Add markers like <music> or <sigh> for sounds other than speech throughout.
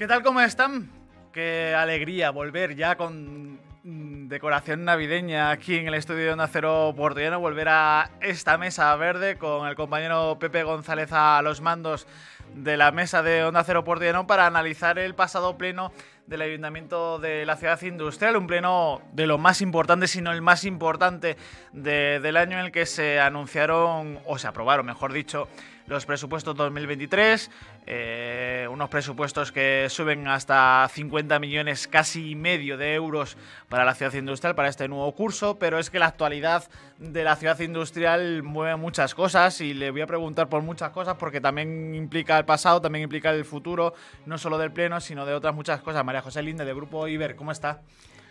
¿Qué tal? ¿Cómo están? Qué alegría volver ya con mm, decoración navideña aquí en el estudio de Onda Cero Portillano, volver a esta mesa verde con el compañero Pepe González a los mandos de la mesa de Onda Cero Portillano para analizar el pasado pleno del Ayuntamiento de la Ciudad Industrial, un pleno de lo más importante, sino el más importante del año en el que se anunciaron, o se aprobaron, mejor dicho, los presupuestos 2023, eh, unos presupuestos que suben hasta 50 millones casi medio de euros para la ciudad industrial, para este nuevo curso, pero es que la actualidad de la ciudad industrial mueve muchas cosas y le voy a preguntar por muchas cosas porque también implica el pasado, también implica el futuro, no solo del Pleno, sino de otras muchas cosas. María José Linde, de Grupo Iber, ¿cómo está?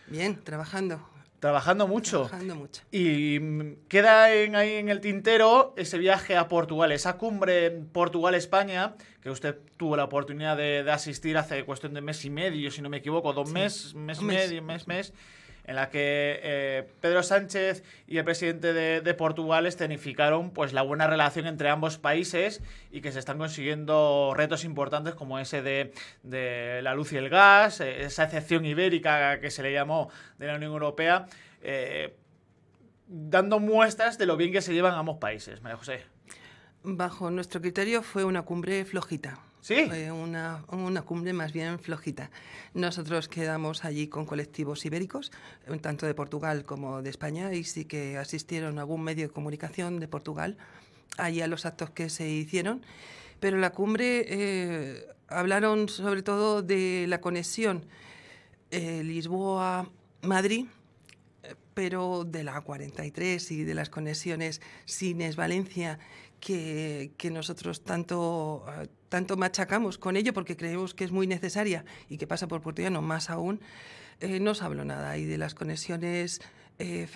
Bien, trabajando. Trabajando mucho. Y queda en, ahí en el tintero ese viaje a Portugal, esa cumbre Portugal-España, que usted tuvo la oportunidad de, asistir hace cuestión de mes y medio, si no me equivoco, dos meses, mes, mes, medio, mes, mes. mes en la que eh, Pedro Sánchez y el presidente de, Portugal escenificaron pues, la buena relación entre ambos países y que se están consiguiendo retos importantes como ese de, la luz y el gas, eh, esa excepción ibérica que se le llamó de la Unión Europea, eh, dando muestras de lo bien que se llevan ambos países. María José. Bajo nuestro criterio fue una cumbre flojita fue una, cumbre más bien flojita. Nosotros quedamos allí con colectivos ibéricos, eh, tanto de Portugal como de España, y sí que asistieron algún medio de comunicación de Portugal allí a los actos que se hicieron. Pero la cumbre eh, hablaron sobre todo de la conexión eh, Lisboa-Madrid, pero de la 43 y de las conexiones Sines-Valencia que, que, nosotros tanto tanto machacamos con ello porque creemos que es muy necesaria y que pasa por Puerto Llano más aún, eh, no se habló nada. Y de las conexiones eh,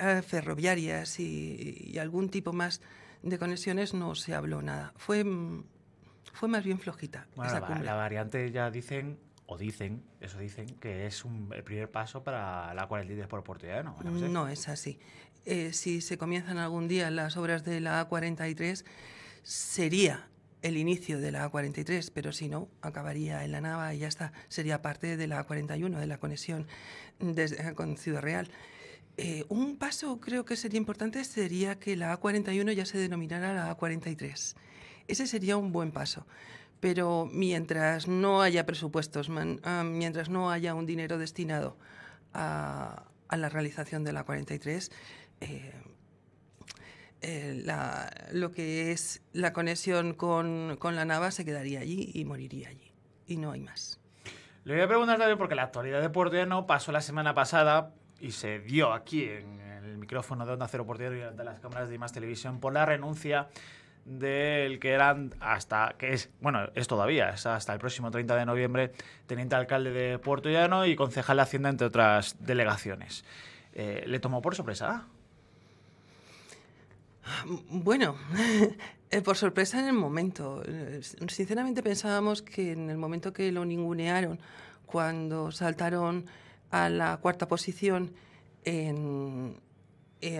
ah, ferroviarias y, algún tipo más de conexiones no se habló nada. Fue, mm, fue más bien flojita. la, variante ya dicen o dicen, eso dicen, que es un, el primer paso para la a 43 por Puerto Llano. No, no es así. Eh, si se comienzan algún día las obras de la A43, sería el inicio de la A43, pero si no, acabaría en la Nava y ya está, sería parte de la A41, de la conexión desde, eh, con Ciudad Real. Eh, un paso creo que sería importante sería que la A41 ya se denominara la A43. Ese sería un buen paso. Pero mientras no haya presupuestos, ah, mientras no haya un dinero destinado a, la realización de la A43, eh, la, lo que es la conexión con, con la nava se quedaría allí y moriría allí. Y no hay más. Le voy a preguntar también porque la actualidad de Puerto Llano pasó la semana pasada y se dio aquí en el micrófono de Onda Cero Llano y de las cámaras de Más Televisión por la renuncia del que eran hasta que es bueno es todavía es hasta el próximo 30 de noviembre teniente alcalde de Puerto Llano y concejal de Hacienda entre otras delegaciones eh, le tomó por sorpresa Mm, bueno, <laughs> eh, por sorpresa en el momento. Eh, sinceramente pensábamos que en el momento que lo ningunearon, cuando saltaron a la cuarta posición eh,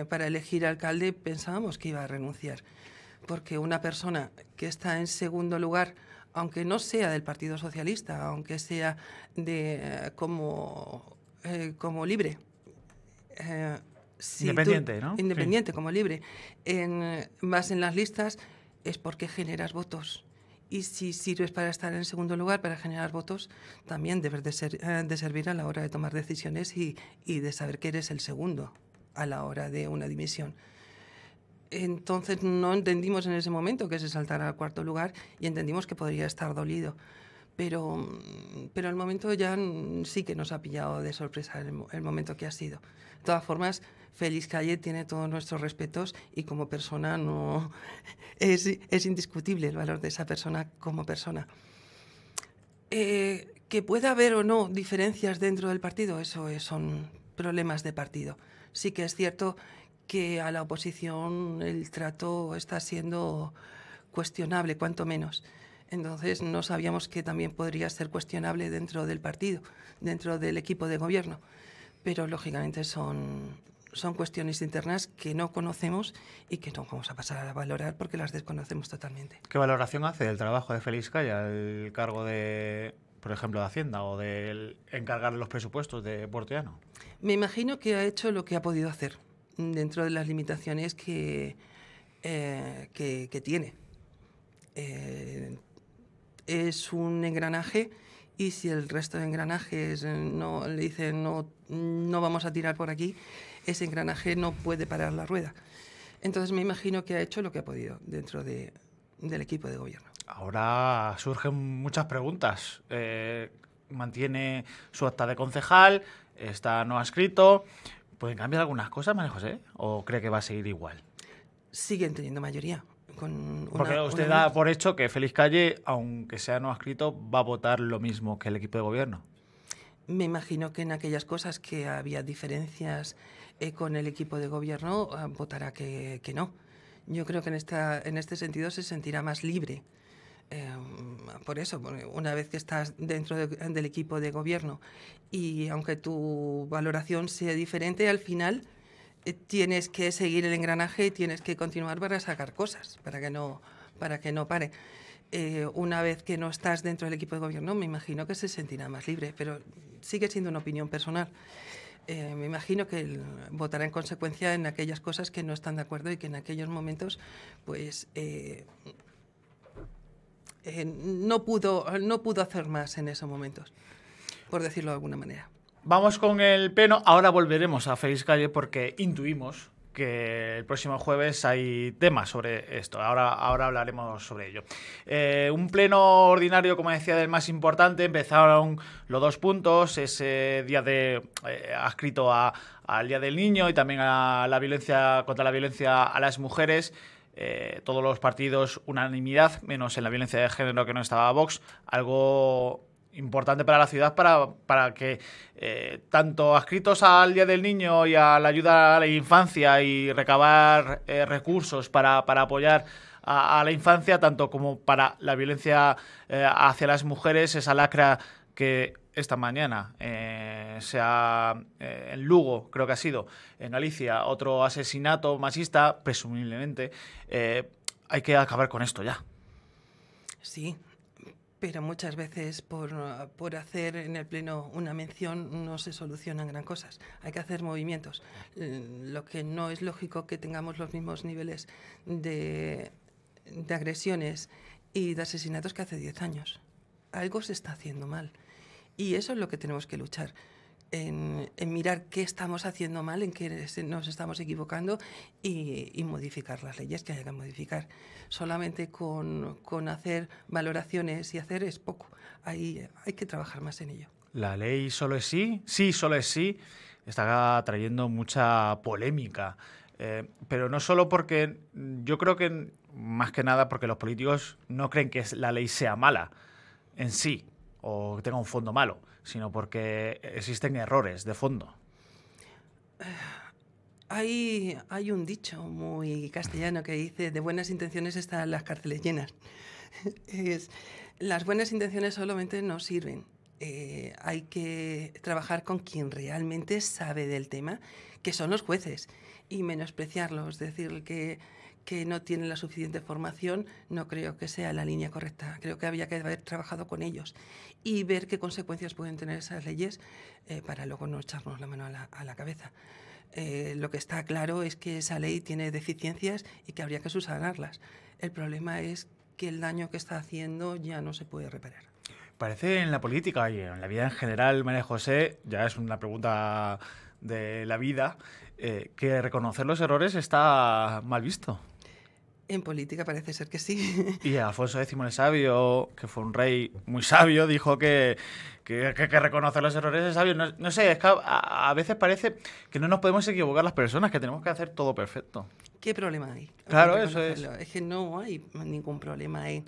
para elegir alcalde, pensábamos que iba a renunciar. Porque una persona que está en segundo lugar, aunque no sea del Partido Socialista, aunque sea de como, como libre, independiente, ¿no? Independiente, como libre. vas más en las listas es porque generas votos. Y si sirves para estar en segundo lugar, para generar votos, también debes eh, de, servir a la hora de tomar decisiones y, y de saber que eres el segundo a la hora de una dimisión. Entonces no entendimos en ese momento que se saltara al cuarto lugar y entendimos que podría estar dolido pero, mm, pero el momento ya mm, sí que nos ha pillado de sorpresa el, momento que ha sido. De todas formas, Félix Calle tiene todos nuestros respetos y como persona no <laughs> es, indiscutible el valor de esa persona como persona. Eh, que pueda haber o no diferencias dentro del partido, eso son problemas de partido. Sí que es cierto que a la oposición el trato está siendo cuestionable, cuanto menos. Entonces no sabíamos que también podría ser cuestionable dentro del partido, dentro del equipo de gobierno. Pero lógicamente son, son cuestiones internas que no conocemos y que no vamos a pasar a valorar porque las desconocemos totalmente. ¿Qué valoración hace del trabajo de Félix Calla, el cargo de, por ejemplo, de Hacienda o de encargar los presupuestos de Porteano? Me imagino que ha hecho lo que ha podido hacer dentro de las limitaciones que, eh, que, tiene. Eh, es un engranaje y si el resto de engranajes eh, no, le dicen no, no vamos a tirar por aquí, ese engranaje no puede parar la rueda. Entonces me imagino que ha hecho lo que ha podido dentro del equipo de gobierno. Ahora surgen muchas preguntas. Eh, mantiene su acta de concejal, está no escrito. ¿Pueden cambiar algunas cosas, María ¿O cree que va a seguir igual? Siguen teniendo mayoría. Porque usted da por hecho que Félix Calle, aunque sea no escrito, va a votar lo mismo que el equipo de gobierno. Me imagino que en aquellas cosas que había diferencias eh, con el equipo de gobierno, ah, votará que, no. Yo creo que en, este sentido se sentirá más libre. Em, por eso, una vez que estás dentro del equipo de gobierno y aunque tu valoración sea diferente, al final eh, tienes que seguir el engranaje y tienes que continuar para sacar cosas, para que no, para que no pare. Eh, una vez que no estás dentro del equipo de gobierno, me imagino que se sentirá más libre, pero sigue siendo una opinión personal. Eh, me imagino que votará en consecuencia en aquellas cosas que no están de acuerdo y que en aquellos momentos, pues. no, pudo, no pudo hacer más en esos momentos, por decirlo de alguna manera. Vamos con el pleno. Ahora volveremos a Feliz Calle porque intuimos que el próximo jueves hay temas sobre esto. Ahora, ahora hablaremos sobre ello. Eh, un pleno ordinario, como decía, del más importante. Empezaron los dos puntos, ese día de eh, adscrito al Día del Niño y también a la violencia contra la violencia a las mujeres. Eh, todos los partidos unanimidad, menos en la violencia de género que no estaba Vox. Algo importante para la ciudad para, para que eh, tanto adscritos al Día del Niño y a la ayuda a la infancia y recabar eh, recursos para, apoyar a, la infancia, tanto como para la violencia eh, hacia las mujeres, esa lacra que esta mañana se ha, en Lugo, creo que ha sido, en Alicia, otro asesinato machista, presumiblemente, hay que acabar con esto ya. Sí, pero muchas veces por, hacer en el pleno una mención no se solucionan gran cosas. Hay que hacer movimientos. Mm, lo que no es lógico que tengamos los mismos niveles de, de agresiones y de asesinatos que hace 10 años. Algo se está haciendo mal. Y eso es lo que tenemos que luchar en, mirar qué estamos haciendo mal, en qué nos estamos equivocando y, modificar las leyes que haya que modificar. Solamente con, hacer valoraciones y hacer es poco. Hay, hay que trabajar más en ello. La ley solo es sí, sí, solo es sí, está trayendo mucha polémica. Eh, pero no solo porque yo creo que más que nada porque los políticos no creen que la ley sea mala en sí, o tenga un fondo malo, sino porque existen errores de fondo. <sighs> Hay, hay un dicho muy castellano que dice, de buenas intenciones están las cárceles llenas. <laughs> es, las buenas intenciones solamente no sirven. Eh, hay que trabajar con quien realmente sabe del tema, que son los jueces, y menospreciarlos, decir que que no tienen la suficiente formación, no creo que sea la línea correcta. Creo que había que haber trabajado con ellos y ver qué consecuencias pueden tener esas leyes eh, para luego no echarnos la mano a la, cabeza. Eh, lo que está claro es que esa ley tiene deficiencias y que habría que subsanarlas. El problema es que el daño que está haciendo ya no se puede reparar. Parece en la política y en la vida en general, María José, ya es una pregunta de la vida, eh, que reconocer los errores está mal visto. En política parece ser que sí. Y Alfonso X el Sabio, que fue un rey muy sabio, dijo que, que, que, reconocer los errores es sabio. No, sé, es que a, veces parece que no nos podemos equivocar las personas, que tenemos que hacer todo perfecto. ¿Qué problema hay? Claro, eso es. Es que no hay ningún problema en,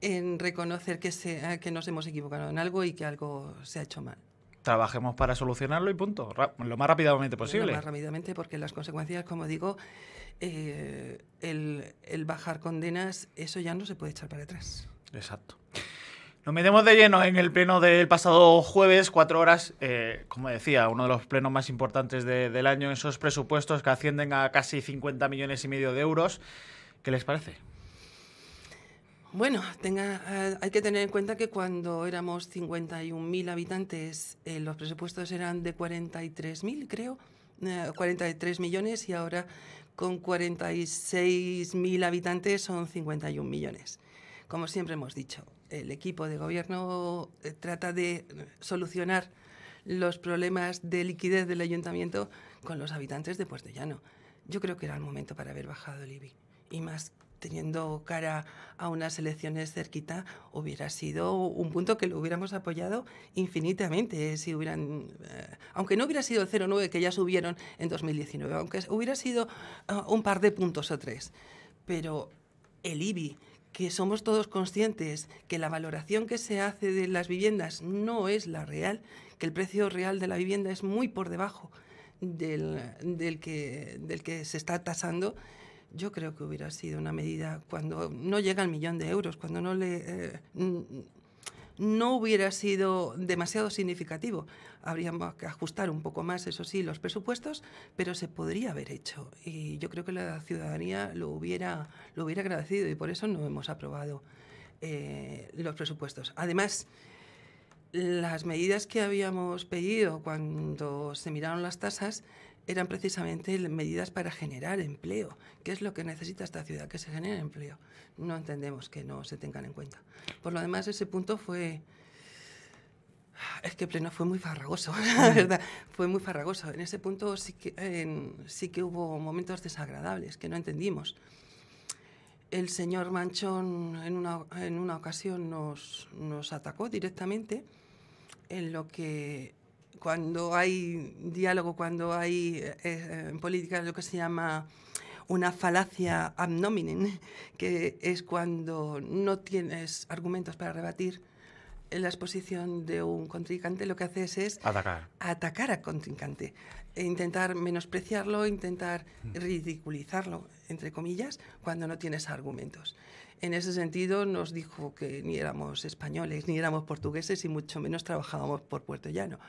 en reconocer que, se, que nos hemos equivocado en algo y que algo se ha hecho mal trabajemos para solucionarlo y punto, lo más rápidamente posible. Lo más rápidamente porque las consecuencias, como digo, eh, el, bajar condenas, eso ya no se puede echar para atrás. Exacto. Nos metemos de lleno en el pleno del pasado jueves, cuatro horas, eh, como decía, uno de los plenos más importantes del año, esos presupuestos que ascienden a casi 50 millones y medio de euros. ¿Qué les parece? Bueno, tenga, eh, hay que tener en cuenta que cuando éramos 51.000 habitantes, eh, los presupuestos eran de 43.000, creo, 43 eh, millones, y ahora con 46.000 habitantes son 51 millones. Como siempre hemos dicho, el equipo de gobierno trata de solucionar los problemas de liquidez del ayuntamiento con los habitantes de Puertellano. Yo creo que era el momento para haber bajado el IBI. Y más teniendo cara a unas elecciones cerquita, hubiera sido un punto que lo hubiéramos apoyado infinitamente eh, si hubieran, eh, aunque no hubiera sido el 0,9 que ya subieron en 2019, aunque hubiera sido ah, un par de puntos o tres. Pero el IBI, que somos todos conscientes que la valoración que se hace de las viviendas no es la real, que el precio real de la vivienda es muy por debajo del, del, que, del que se está tasando, yo creo que hubiera sido una medida cuando no llega al millón de euros, cuando no le... Eh, no hubiera sido demasiado significativo. Habríamos que ajustar un poco más, eso sí, los presupuestos, pero se podría haber hecho. Y yo creo que la ciudadanía lo hubiera, lo hubiera agradecido y por eso no hemos aprobado eh, los presupuestos. Además, las medidas que habíamos pedido cuando se miraron las tasas eran precisamente medidas para generar empleo. ¿Qué es lo que necesita esta ciudad? Que se genere empleo. No entendemos que no se tengan en cuenta. Por lo demás, ese punto fue... Es que pleno fue muy farragoso, <laughs> la verdad, fue muy farragoso. En ese punto sí que, sí que hubo momentos desagradables que no entendimos. El señor Manchón en una, ocasión nos, nos atacó directamente en lo que cuando hay diálogo, cuando hay eh, en política lo que se llama una falacia abnominen, <laughs> que es cuando no tienes argumentos para rebatir la exposición de un contrincante, lo que haces es atacar, atacar al contrincante, e intentar menospreciarlo, intentar mm. ridiculizarlo, entre comillas, cuando no tienes argumentos. En ese sentido, nos dijo que ni éramos españoles, ni éramos portugueses y mucho menos trabajábamos por Puerto Llano.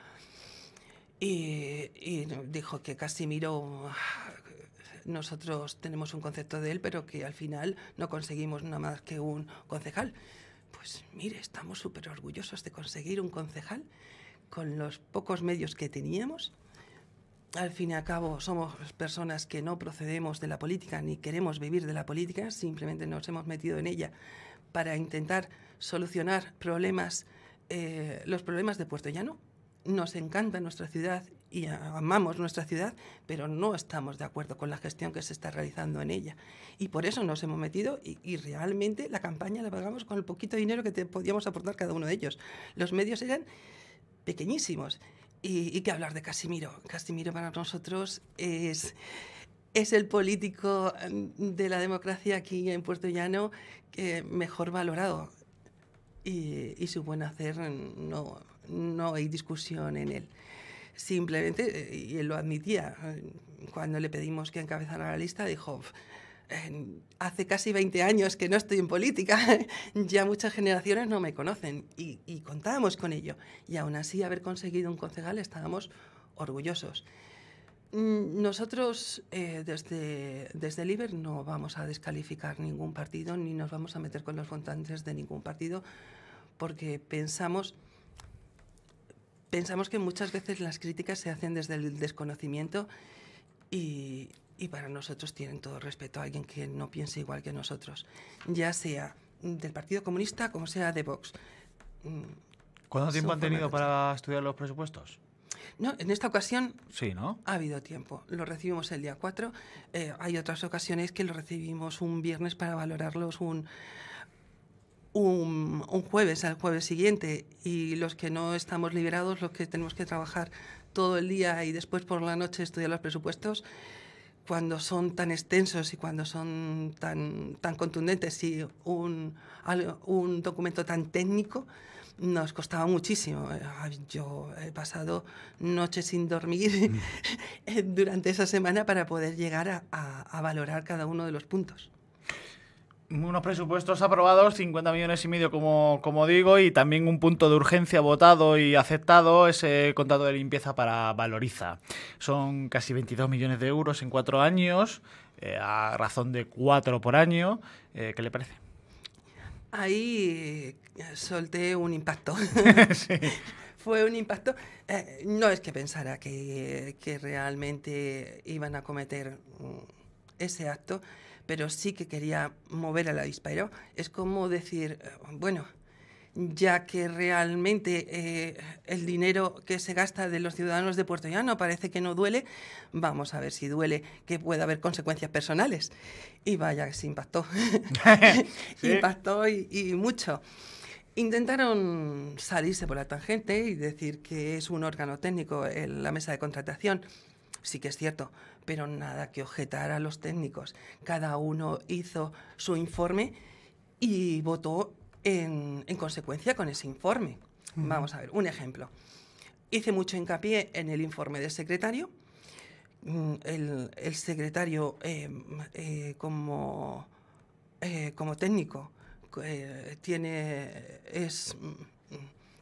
Y, dijo que Casimiro, nosotros tenemos un concepto de él, pero que al final no conseguimos nada más que un concejal. Pues mire, estamos súper orgullosos de conseguir un concejal con los pocos medios que teníamos. Al fin y al cabo somos personas que no procedemos de la política ni queremos vivir de la política, simplemente nos hemos metido en ella para intentar solucionar problemas, eh, los problemas de Puerto Llano, nos encanta nuestra ciudad y amamos nuestra ciudad, pero no estamos de acuerdo con la gestión que se está realizando en ella. Y por eso nos hemos metido y, realmente la campaña la pagamos con el poquito dinero que te podíamos aportar cada uno de ellos. Los medios eran pequeñísimos. Y, y que hablar de Casimiro. Casimiro para nosotros es, es el político em, de la democracia aquí en Puerto Llano que mejor valorado. y su buen hacer no, no hay discusión en él. Simplemente, y él lo admitía, cuando le pedimos que encabezara la lista, dijo, hace casi 20 años que no estoy en política, <laughs> ya muchas generaciones no me conocen y, contábamos con ello. Y aún así, haber conseguido un concejal, estábamos orgullosos. Mm, nosotros eh, desde, desde el no vamos a descalificar ningún partido ni nos vamos a meter con los votantes de ningún partido porque pensamos pensamos que muchas veces las críticas se hacen desde el desconocimiento y, para nosotros tienen todo respeto a alguien que no piense igual que nosotros, ya sea del Partido Comunista como sea de Vox. Mm, ¿Cuánto tiempo han tenido para estudiar los presupuestos? No, en esta ocasión ha habido tiempo. Lo recibimos el día 4. Eh, hay otras ocasiones que lo recibimos un viernes para valorarlos un, un, jueves al jueves siguiente y los que no estamos liberados, los que tenemos que trabajar todo el día y después por la noche estudiar los presupuestos, cuando son tan extensos y cuando son tan, tan contundentes y un, documento tan técnico, nos costaba muchísimo. Eh, yo he pasado noches sin dormir mm. <laughs> durante esa semana para poder llegar a valorar cada uno de los puntos unos presupuestos aprobados, 50 millones y medio, como, digo, y también un punto de urgencia votado y aceptado, ese contrato de limpieza para Valoriza. Son casi 22 millones de euros en cuatro años, eh, a razón de cuatro por año. Eh, ¿Qué le parece? Ahí eh, solté un impacto. <laughs> Fue un impacto. no es que pensara que, que realmente iban a cometer mm, ese acto pero sí que quería mover a la disparo. Es como decir, eh, bueno, ya que realmente eh, el dinero que se gasta de los ciudadanos de Puerto Llano parece que no duele, vamos a ver si duele, que pueda haber consecuencias personales. Y vaya que se impactó. <laughs> <laughs> Impactó y, y mucho. Intentaron salirse por la tangente y decir que es un órgano técnico en la mesa de contratación sí que es cierto, pero nada que objetar a los técnicos. Cada uno hizo su informe y votó en, consecuencia con ese informe. Vamos a ver, un ejemplo. Hice mucho hincapié en el informe del secretario. Mm, el, secretario, em, eh, como, eh, como técnico, eh, tiene, es mm,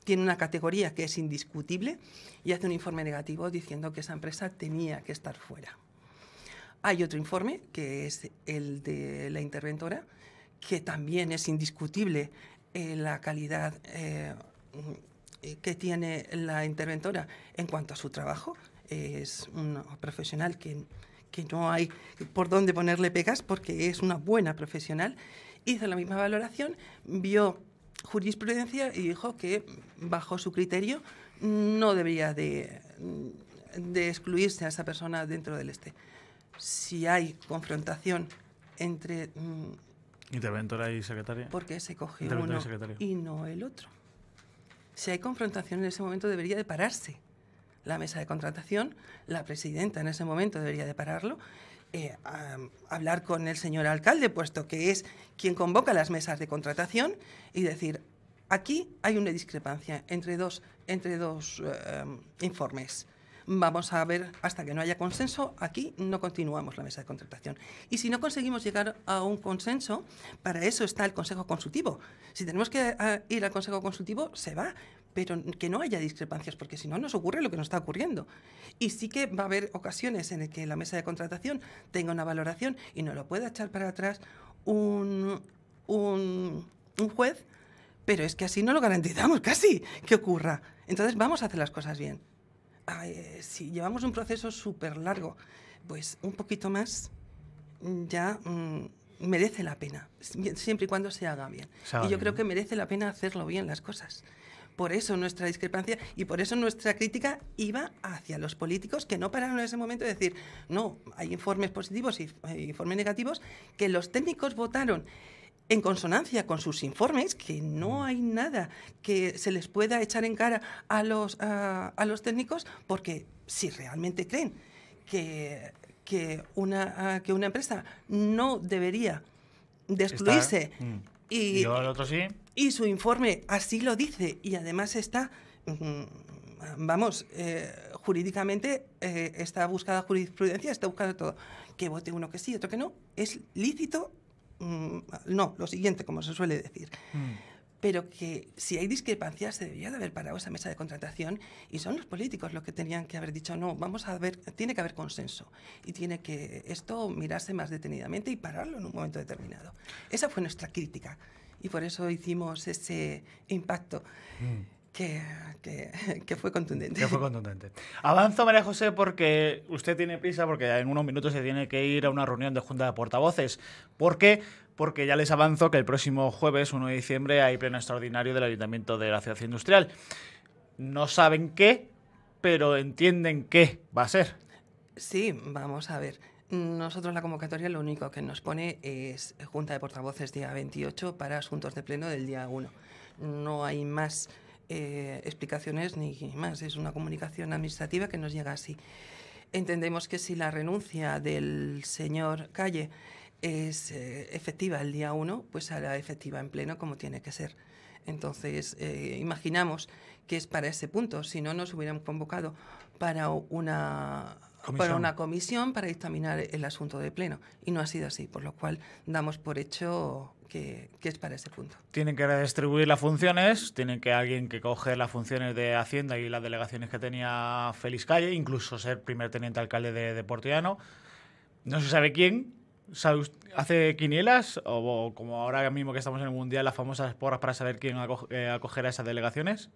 tiene una categoría que es indiscutible y hace un informe negativo diciendo que esa empresa tenía que estar fuera. Hay otro informe, que es el de la interventora, que también es indiscutible eh, la calidad eh, eh, que tiene la interventora en cuanto a su trabajo. Es un profesional que, que no hay por dónde ponerle pegas porque es una buena profesional. Hizo la misma valoración, vio jurisprudencia y dijo que bajo su criterio no debería de, excluirse a esa persona dentro del este. Si hay confrontación entre... Mm, Interventora y secretaria. Porque se coge uno y, y no el otro. Si hay confrontación en ese momento debería de pararse la mesa de contratación, la presidenta en ese momento debería de pararlo eh, hablar con el señor alcalde, puesto que es quien convoca las mesas de contratación, y decir, aquí hay una discrepancia entre dos, entre dos eh, informes. Vamos a ver, hasta que no haya consenso, aquí no continuamos la mesa de contratación. Y si no conseguimos llegar a un consenso, para eso está el Consejo Consultivo. Si tenemos que eh, ir al Consejo Consultivo, se va, pero que no haya discrepancias, porque si no nos ocurre lo que nos está ocurriendo. Y sí que va a haber ocasiones en las que la mesa de contratación tenga una valoración y no lo pueda echar para atrás un, un, juez, pero es que así no lo garantizamos casi que ocurra. Entonces vamos a hacer las cosas bien. Ah, eh, si llevamos un proceso súper largo, pues un poquito más mm, ya mm, merece la pena, siempre y cuando se haga bien. y yo creo que merece la pena hacerlo bien las cosas. Por eso nuestra discrepancia y por eso nuestra crítica iba hacia los políticos que no pararon en ese momento de decir, no, hay informes positivos y eh, informes negativos, que los técnicos votaron en consonancia con sus informes, que no mm. hay nada que se les pueda echar en cara a los, a, los técnicos, porque si realmente creen que, que, una, que una empresa no debería destruirse... Mm. Y, yo al otro sí. Y su informe así lo dice y además está, mm, vamos, eh, jurídicamente eh, está buscada jurisprudencia, está buscada todo. Que vote uno que sí, otro que no, es lícito, mm, no, lo siguiente, como se suele decir. Mm. Pero que si hay discrepancias, se debía de haber parado esa mesa de contratación y son los políticos los que tenían que haber dicho, no, vamos a ver, tiene que haber consenso y tiene que esto mirarse más detenidamente y pararlo en un momento determinado. Esa fue nuestra crítica y por eso hicimos ese impacto. Mm. Que, que, fue contundente. Que fue contundente. Avanzo, María José, porque usted tiene prisa, porque en unos minutos se tiene que ir a una reunión de Junta de Portavoces. ¿Por qué? Porque ya les avanzo que el próximo jueves, 1 de diciembre, hay pleno extraordinario del Ayuntamiento de la Ciudad Industrial. No saben qué, pero entienden qué va a ser. Sí, vamos a ver. Nosotros la convocatoria lo único que nos pone es Junta de Portavoces día 28 para asuntos de pleno del día 1. No hay más eh, explicaciones ni más. Es una comunicación administrativa que nos llega así. Entendemos que si la renuncia del señor Calle es eh, efectiva el día 1, pues será efectiva en pleno como tiene que ser. Entonces, eh, imaginamos que es para ese punto. Si no, nos hubieran convocado para una para una comisión para dictaminar el asunto de pleno. Y no ha sido así, por lo cual damos por hecho que, es para ese punto. Tienen que redistribuir las funciones, tienen que alguien que coge las funciones de Hacienda y las delegaciones que tenía Félix Calle, incluso ser primer teniente alcalde de, Portillano, No se sabe quién, hace quinielas o, como ahora mismo que estamos en el Mundial, las famosas porras para saber quién eh, acogerá esas delegaciones?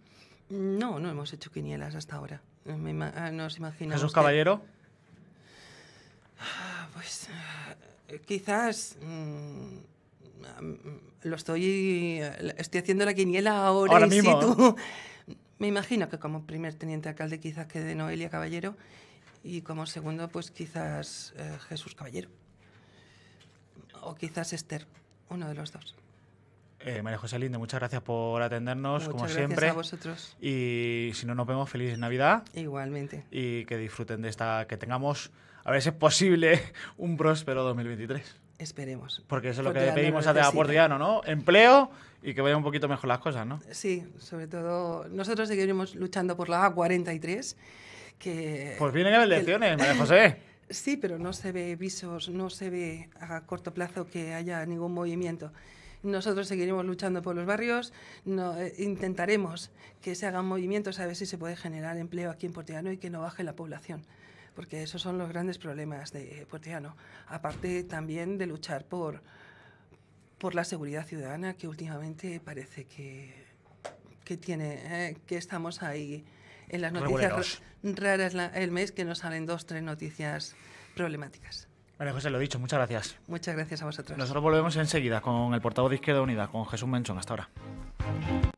No, no hemos hecho quinielas hasta ahora. Eh, ah, nos imaginamos ¿Jesús Caballero? Ah, pues eh, quizás mm, lo estoy, estoy haciendo la quiniela ahora, mismo. <laughs> Me imagino que como primer teniente alcalde quizás quede Noelia Caballero y como segundo pues quizás Jesús Caballero o quizás Esther, uno de los dos. Eh, María José Lindo, muchas gracias por atendernos, muchas como gracias a vosotros. Y si no nos vemos, feliz Navidad. Igualmente. Y que disfruten de esta, que tengamos, a ver si es posible, un próspero 2023. Esperemos. Porque eso es lo que pedimos a Teaportiano, ¿no? Empleo y que vayan un poquito mejor las cosas, ¿no? Sí, sobre todo nosotros seguiremos luchando por la A43, que... Pues vienen elecciones, María José. <laughs> Sí, pero no se ve visos, no se ve a corto plazo que haya ningún movimiento. Nosotros seguiremos luchando por los barrios, no, eh, intentaremos que se hagan movimientos a ver si se puede generar empleo aquí en Portiano y que no baje la población, porque esos son los grandes problemas de Portiano. Aparte también de luchar por, la seguridad ciudadana, que últimamente parece que, tiene, eh, que estamos ahí en las noticias raras el mes que nos salen dos, tres noticias problemáticas. Vale José, lo dicho, muchas gracias. Muchas gracias a vosotros. Nosotros volvemos enseguida con el portavoz de Izquierda Unida, con Jesús Menchón. Hasta ahora.